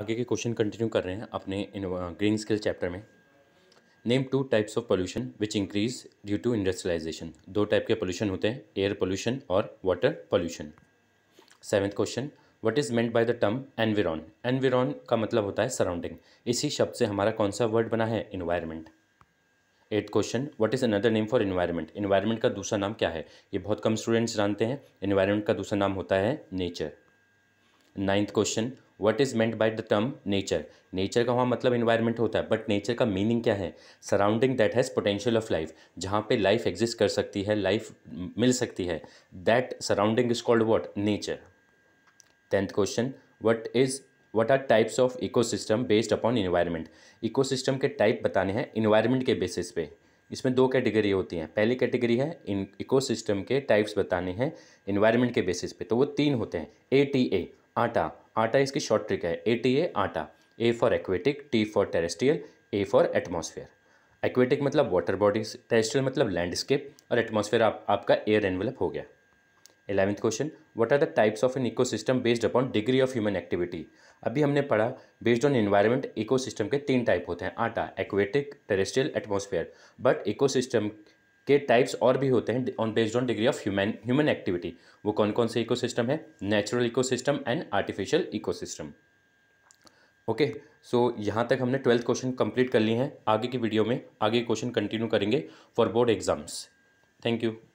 आगे के question continue कर रहे हैं अपने ग्रीन स्किल चैप्टर में name two types of pollution which increase due to industrialisation दो टाइप के पोल्यूशन होते हैं एयर पोल्यूशन और water pollution seventh question what is meant by the term environ environ का मतलब होता है सराउंडिंग इसी शब्द से हमारा कौन सा वर्ड बना है environment eight question what is another name for environment environment का दूसरा नाम क्या है ये बहुत कम स्टूडेंट्स जानते हैं इन्वायरमेंट का दूसरा नाम होता है nature ninth question what is meant by the term nature nature का वहाँ मतलब इन्वायरमेंट होता है बट नेचर का मीनिंग क्या है surrounding that has potential of life जहाँ पे लाइफ एग्जिस्ट कर सकती है लाइफ मिल सकती है that surrounding is called what nature tenth question what is what are types of ecosystem based upon environment ecosystem के टाइप बताने हैं इन्वायरमेंट के बेसिस पे इसमें दो कैटेगरी होती हैं पहली कैटेगरी है इन इकोसिस्टम के टाइप्स बताने हैं इन्वायरमेंट के बेसिस पे तो वो तीन होते हैं ए टी ए आटा आटा इसकी शॉर्ट ट्रिक है ए टी ए आटा A for aquatic T for terrestrial A for atmosphere aquatic मतलब वाटर बॉडीज टेरेस्ट्रियल मतलब लैंडस्केप और एटमोसफेयर आप, आपका एयर एनवेलप हो गया eleventh question what are the types of an ecosystem based upon degree of human activity अभी हमने पढ़ा बेस्ड ऑन इको इकोसिस्टम के तीन टाइप होते हैं आटा aquatic terrestrial atmosphere but ecosystem के टाइप्स और भी होते हैं on based on degree of human human activity वो कौन कौन से इकोसिस्टम है natural ecosystem and artificial ecosystem okay so यहाँ तक हमने ट्वेल्थ क्वेश्चन कंप्लीट कर लिए हैं आगे की वीडियो में आगे क्वेश्चन कंटिन्यू करेंगे for board exams thank you